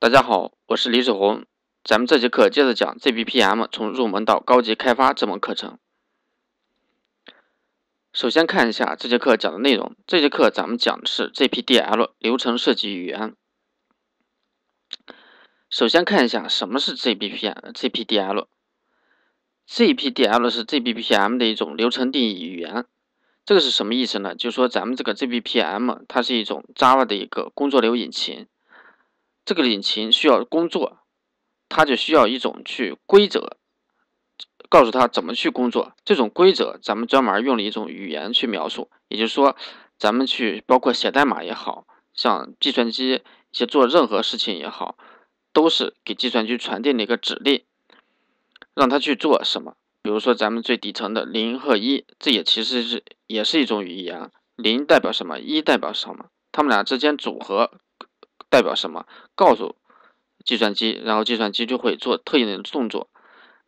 大家好，我是李子红。咱们这节课接着讲 ZBPM 从入门到高级开发这门课程。首先看一下这节课讲的内容。这节课咱们讲的是 ZPDL 流程设计语言。首先看一下什么是 ZBPM ZPDL。ZPDL 是 ZBPM 的一种流程定义语言。这个是什么意思呢？就是说咱们这个 ZBPM 它是一种 Java 的一个工作流引擎。这个引擎需要工作，它就需要一种去规则，告诉他怎么去工作。这种规则，咱们专门用了一种语言去描述。也就是说，咱们去包括写代码也好，像计算机一些做任何事情也好，都是给计算机传递了一个指令，让它去做什么。比如说，咱们最底层的零和一，这也其实是也是一种语言。零代表什么？一代表什么？他们俩之间组合。代表什么？告诉计算机，然后计算机就会做特定的动作。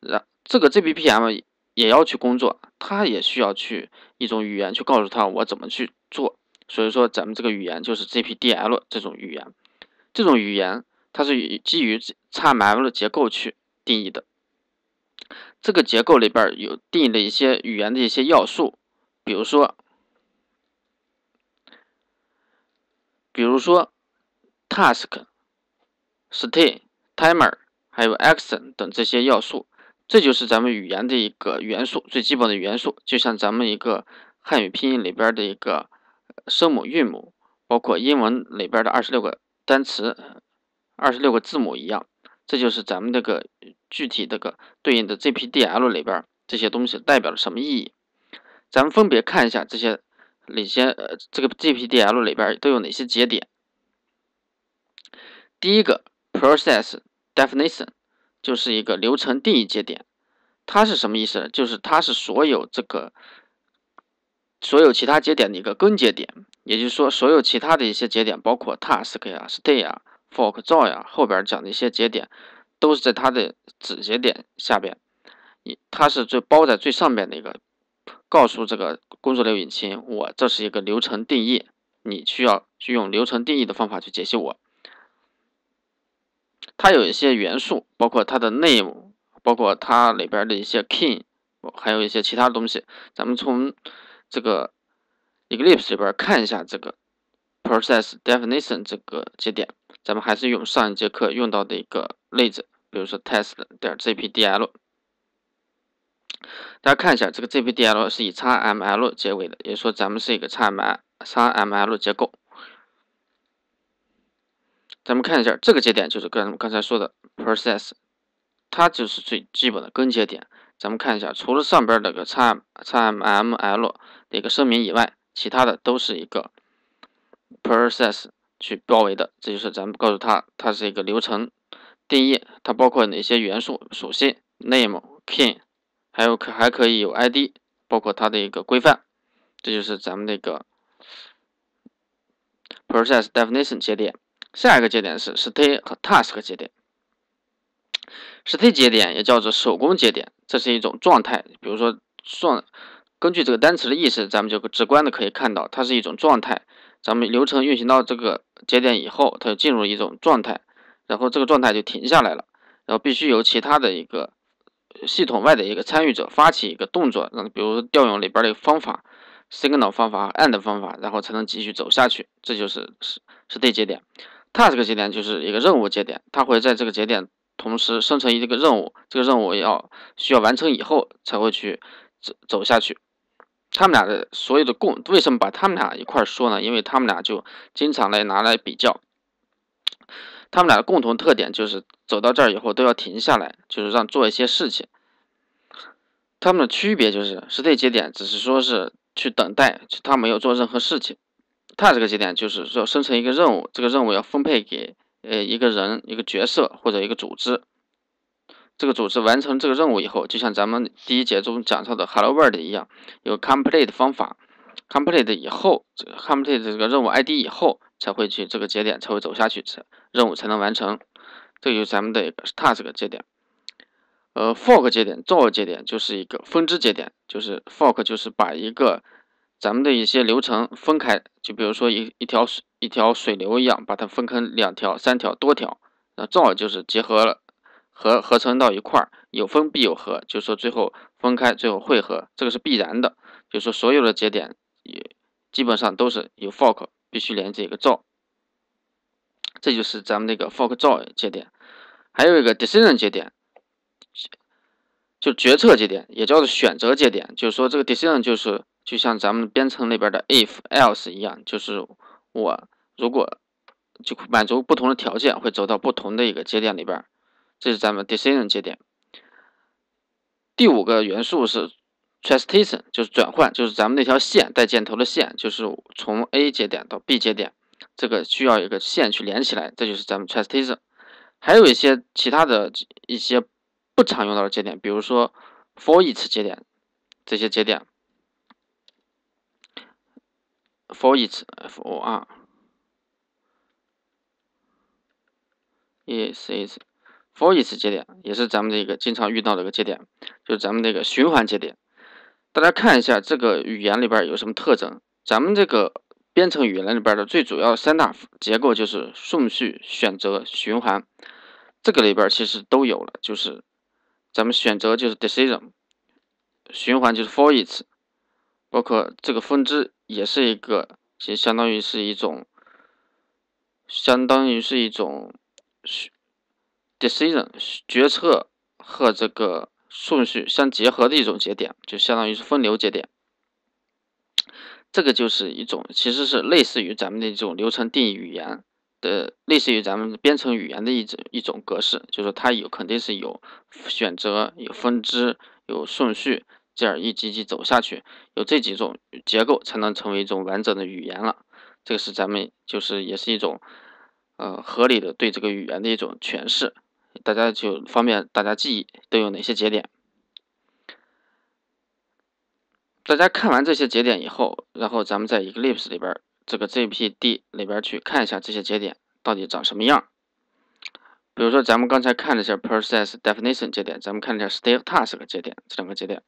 然，这个 g b p m 也要去工作，它也需要去一种语言去告诉它我怎么去做。所以说，咱们这个语言就是 GPDL 这种语言。这种语言它是基于 XML 的结构去定义的。这个结构里边有定义的一些语言的一些要素，比如说，比如说。task、state、timer，还有 action 等这些要素，这就是咱们语言的一个元素，最基本的元素。就像咱们一个汉语拼音里边的一个声母、韵母，包括英文里边的二十六个单词、二十六个字母一样，这就是咱们这个具体这个对应的 G P D L 里边这些东西代表了什么意义。咱们分别看一下这些哪些，呃这个 G P D L 里边都有哪些节点。第一个 process definition 就是一个流程定义节点，它是什么意思呢？就是它是所有这个所有其他节点的一个根节点，也就是说，所有其他的一些节点，包括 task 呀、stay 呀、fork join 后边讲的一些节点，都是在它的子节点下边，它是最包在最上面的一个，告诉这个工作流引擎，我这是一个流程定义，你需要用流程定义的方法去解析我。它有一些元素，包括它的 name，包括它里边的一些 key，还有一些其他的东西。咱们从这个 Eclipse 里边看一下这个 Process Definition 这个节点。咱们还是用上一节课用到的一个例子，比如说 test 点 JPDL。大家看一下，这个 JPDL 是以 XML 结尾的，也就是说咱们是一个 X XML 结构。咱们看一下这个节点，就是跟刚才说的 process，它就是最基本的根节点。咱们看一下，除了上边那个 xml 的一个声明以外，其他的都是一个 process 去包围的。这就是咱们告诉它，它是一个流程定义，它包括哪些元素、属性、name、key，还有可还可以有 id，包括它的一个规范。这就是咱们那个 process definition 节点。下一个节点是 Stay 和 Task 节点。Stay 节点也叫做手工节点，这是一种状态。比如说，算根据这个单词的意思，咱们就直观的可以看到，它是一种状态。咱们流程运行到这个节点以后，它就进入一种状态，然后这个状态就停下来了，然后必须由其他的一个系统外的一个参与者发起一个动作，让比如说调用里边儿一个方法，signal 方法 and 方法，然后才能继续走下去。这就是 Stay 节点。它这个节点就是一个任务节点，它会在这个节点同时生成一个任务，这个任务要需要完成以后才会去走走下去。他们俩的所有的共，为什么把他们俩一块说呢？因为他们俩就经常来拿来比较。他们俩的共同特点就是走到这儿以后都要停下来，就是让做一些事情。他们的区别就是，实体节点只是说是去等待，他没有做任何事情。task 这个节点就是说生成一个任务，这个任务要分配给呃一个人、一个角色或者一个组织。这个组织完成这个任务以后，就像咱们第一节中讲到的 Hello World 一样，有 complete 方法。complete 以后，这个 complete 这个任务 ID 以后才会去这个节点才会走下去，任务才能完成。这就是咱们的一个 task 这个节点。呃，fork 节点、j o i 节点就是一个分支节点，就是 fork 就是把一个。咱们的一些流程分开，就比如说一一条一条水流一样，把它分成两条、三条、多条。那照就是结合了，合合成到一块儿。有分必有合，就是说最后分开，最后汇合，这个是必然的。就是说所有的节点也基本上都是有 fork 必须连接一个 j o 这就是咱们那个 fork j o i 节点。还有一个 decision 节点，就决策节点，也叫做选择节点，就是说这个 decision 就是。就像咱们编程里边的 if else 一样，就是我如果就满足不同的条件，会走到不同的一个节点里边。这是咱们 decision 节点。第五个元素是 transition，就是转换，就是咱们那条线带箭头的线，就是从 A 节点到 B 节点，这个需要一个线去连起来。这就是咱们 transition。还有一些其他的一些不常用到的节点，比如说 for each 节点这些节点。for it f o r i s f o r 一次节点也是咱们这个经常遇到的一个节点，就是咱们这个循环节点。大家看一下这个语言里边有什么特征？咱们这个编程语言里边的最主要三大结构就是顺序、选择、循环，这个里边其实都有了。就是咱们选择就是 decision，循环就是 for it，包括这个分支。也是一个，其实相当于是一种，相当于是一种，decision 决策和这个顺序相结合的一种节点，就相当于是分流节点。这个就是一种，其实是类似于咱们的这种流程定义语言的，类似于咱们编程语言的一种一种格式，就是它有肯定是有选择、有分支、有顺序。这样一级级走下去，有这几种结构才能成为一种完整的语言了。这个是咱们就是也是一种，呃，合理的对这个语言的一种诠释。大家就方便大家记忆都有哪些节点。大家看完这些节点以后，然后咱们在 Eclipse 里边这个 g p d 里边去看一下这些节点到底长什么样。比如说咱们刚才看了一下 Process Definition 节点，咱们看了一下 State Task 节点，这两个节点。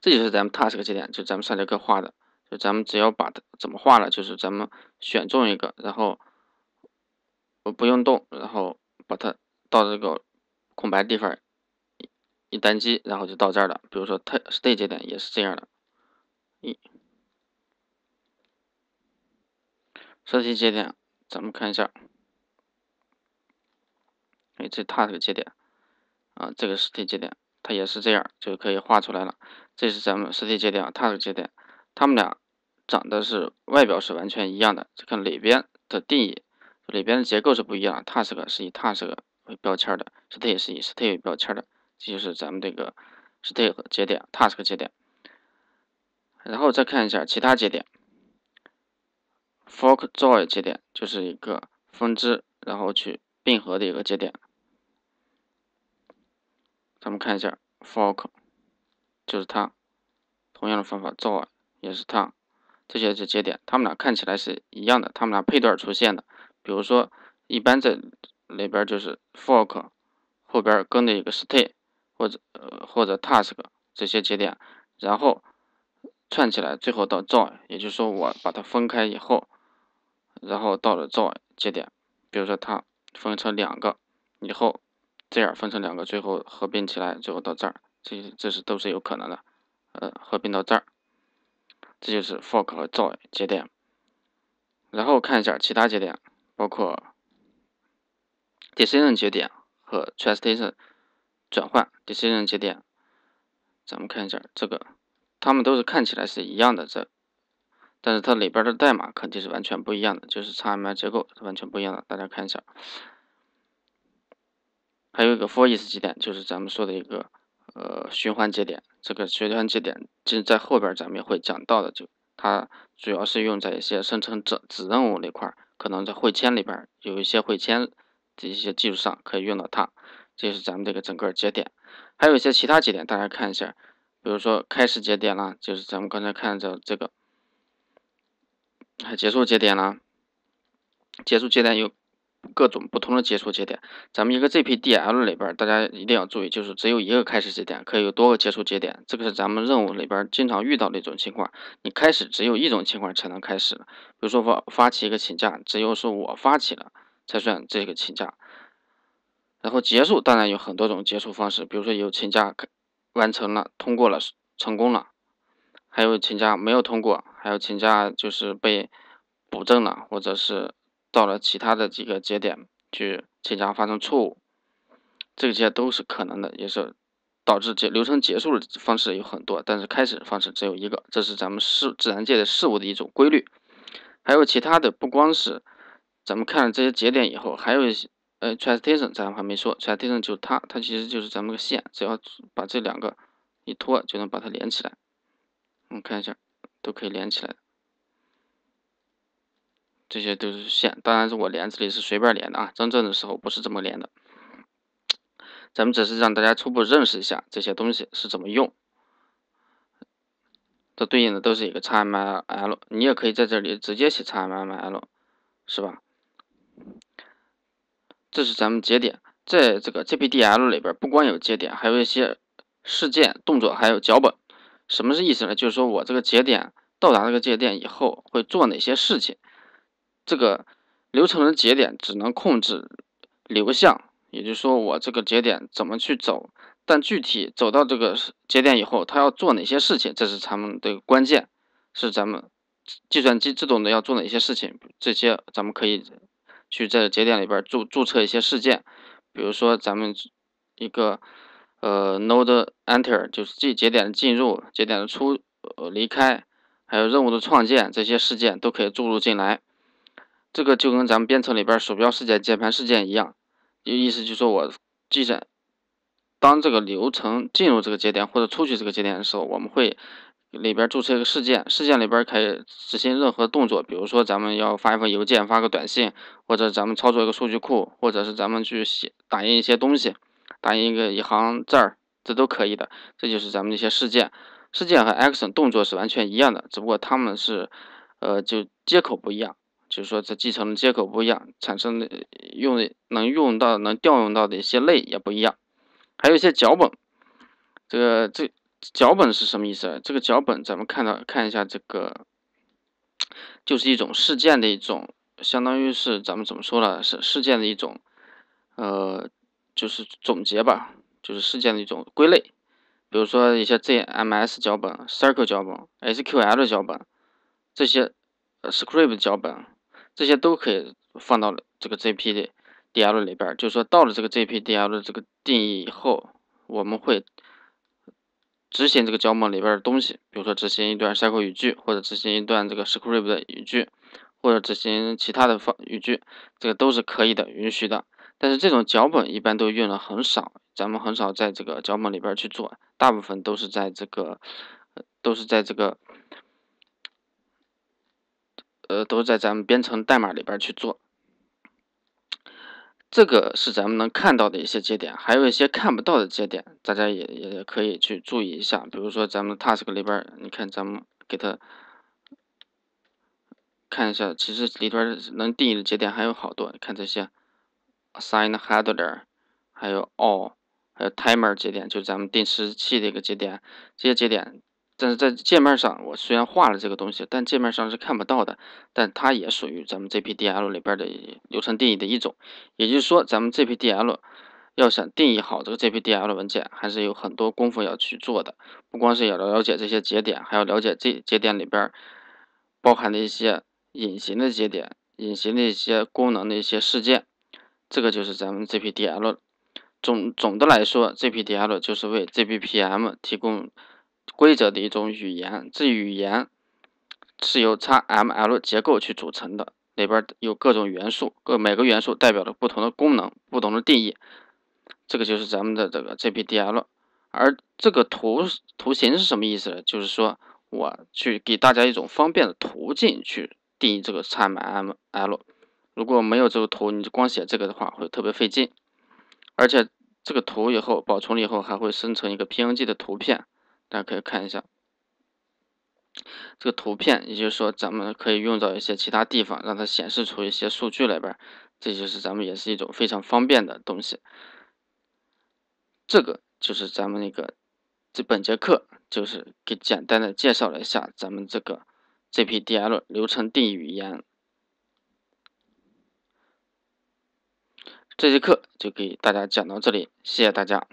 这就是咱们 task 节点，就咱们上节课画的，就咱们只要把怎么画了，就是咱们选中一个，然后我不用动，然后把它到这个空白地方一单击，然后就到这儿了。比如说，它 a y 节点也是这样的。一设计节点，咱们看一下，哎，这 task 个节点啊，这个是体节点。它也是这样，就可以画出来了。这是咱们实体节点啊，task 节点，它们俩长得是外表是完全一样的，就看里边的定义，里边的结构是不一样。task 是以 task 为标签的，state 也是以 state 为标签的，这就是咱们这个 state 节点、task 节点。然后再看一下其他节点，fork j o y 节点就是一个分支，然后去并合的一个节点。咱们看一下 fork，就是它，同样的方法 join 也是它，这些是节点，它们俩看起来是一样的，它们俩配对出现的。比如说，一般在里边就是 fork 后边跟着一个 stay 或者呃或者 task 这些节点，然后串起来，最后到 join，也就是说我把它分开以后，然后到了 join 节点，比如说它分成两个以后。这样分成两个，最后合并起来，最后到这儿，这这是都是有可能的。呃，合并到这儿，这就是 fork 和 join 节点。然后看一下其他节点，包括 decision 节点和 transition 转换 decision 节点。咱们看一下这个，它们都是看起来是一样的，这，但是它里边的代码肯定是完全不一样的，就是 x M l 结构，是完全不一样的。大家看一下。还有一个 for is c 节点，就是咱们说的一个呃循环节点。这个循环节点，这在后边咱们也会讲到的。就它主要是用在一些生成子子任务那块可能在汇签里边有一些汇签的一些技术上可以用到它。这是咱们这个整个节点。还有一些其他节点，大家看一下，比如说开始节点啦，就是咱们刚才看到这个，还结束节点啦，结束节点有。各种不同的结束节点，咱们一个 g p d l 里边，大家一定要注意，就是只有一个开始节点，可以有多个结束节点。这个是咱们任务里边经常遇到的一种情况。你开始只有一种情况才能开始比如说发发起一个请假，只有是我发起了才算这个请假。然后结束当然有很多种结束方式，比如说有请假完成了、通过了、成功了，还有请假没有通过，还有请假就是被补正了，或者是。到了其他的几个节点去，经常发生错误，这些都是可能的，也是导致结流程结束的方式有很多，但是开始方式只有一个，这是咱们事自然界的事物的一种规律。还有其他的，不光是咱们看了这些节点以后，还有一些呃 transition，咱们还没说 transition 就是它，它其实就是咱们个线，只要把这两个一拖就能把它连起来。我们看一下，都可以连起来。这些都是线，当然是我连这里是随便连的啊，真正的时候不是这么连的。咱们只是让大家初步认识一下这些东西是怎么用。这对应的都是一个 XML，你也可以在这里直接写 XML，是吧？这是咱们节点，在这个 JPDL 里边不光有节点，还有一些事件、动作，还有脚本。什么是意思呢？就是说我这个节点到达这个节点以后会做哪些事情？这个流程的节点只能控制流向，也就是说，我这个节点怎么去走。但具体走到这个节点以后，它要做哪些事情，这是咱们的关键，是咱们计算机自动的要做哪些事情。这些咱们可以去在节点里边注注册一些事件，比如说咱们一个呃 node enter 就是即节点的进入，节点的出呃离开，还有任务的创建，这些事件都可以注入进来。这个就跟咱们编程里边鼠标事件、键盘事件一样，意思就是说我计算当这个流程进入这个节点或者出去这个节点的时候，我们会里边注册一个事件，事件里边可以执行任何动作，比如说咱们要发一份邮件、发个短信，或者咱们操作一个数据库，或者是咱们去写打印一些东西，打印一个一行字儿，这都可以的。这就是咱们的一些事件，事件和 action 动作是完全一样的，只不过他们是呃就接口不一样。就是说，这继承的接口不一样，产生的用的能用到、能调用到的一些类也不一样，还有一些脚本。这个这脚本是什么意思？这个脚本咱们看到看一下，这个就是一种事件的一种，相当于是咱们怎么说呢？是事件的一种，呃，就是总结吧，就是事件的一种归类。比如说一些 JMS 脚本、Circle 脚本、SQL 脚本这些 Script 脚本。这些都可以放到了这个 J P 的 D L 里边就是说到了这个 J P D L 的这个定义以后，我们会执行这个脚本里边的东西，比如说执行一段 s q l 语句，或者执行一段这个 Scrip 的语句，或者执行其他的方语句，这个都是可以的，允许的。但是这种脚本一般都用的很少，咱们很少在这个脚本里边去做，大部分都是在这个，都是在这个。呃，都在咱们编程代码里边去做，这个是咱们能看到的一些节点，还有一些看不到的节点，大家也也可以去注意一下。比如说咱们 Task 里边，你看咱们给它看一下，其实里边能定义的节点还有好多。你看这些 Assign h e a d e r 还有 All，还有 Timer 节点，就是咱们定时器的一个节点，这些节点。但是在界面上，我虽然画了这个东西，但界面上是看不到的。但它也属于咱们 j P D L 里边的流程定义的一种。也就是说，咱们 j P D L 要想定义好这个 j P D L 文件，还是有很多功夫要去做的。不光是要了解这些节点，还要了解这节点里边包含的一些隐形的节点、隐形的一些功能的一些事件。这个就是咱们 j P D L。总总的来说 j P D L 就是为 j B P M 提供。规则的一种语言，这语言是由 x m l 结构去组成的，里边有各种元素，各每个元素代表着不同的功能、不同的定义。这个就是咱们的这个 g p d l 而这个图图形是什么意思呢？就是说我去给大家一种方便的途径去定义这个 x m l 如果没有这个图，你就光写这个的话会特别费劲，而且这个图以后保存了以后还会生成一个 PNG 的图片。大家可以看一下这个图片，也就是说，咱们可以用到一些其他地方，让它显示出一些数据来吧。这就是咱们也是一种非常方便的东西。这个就是咱们那个，这本节课就是给简单的介绍了一下咱们这个 JPL d 流程定义语言。这节课就给大家讲到这里，谢谢大家。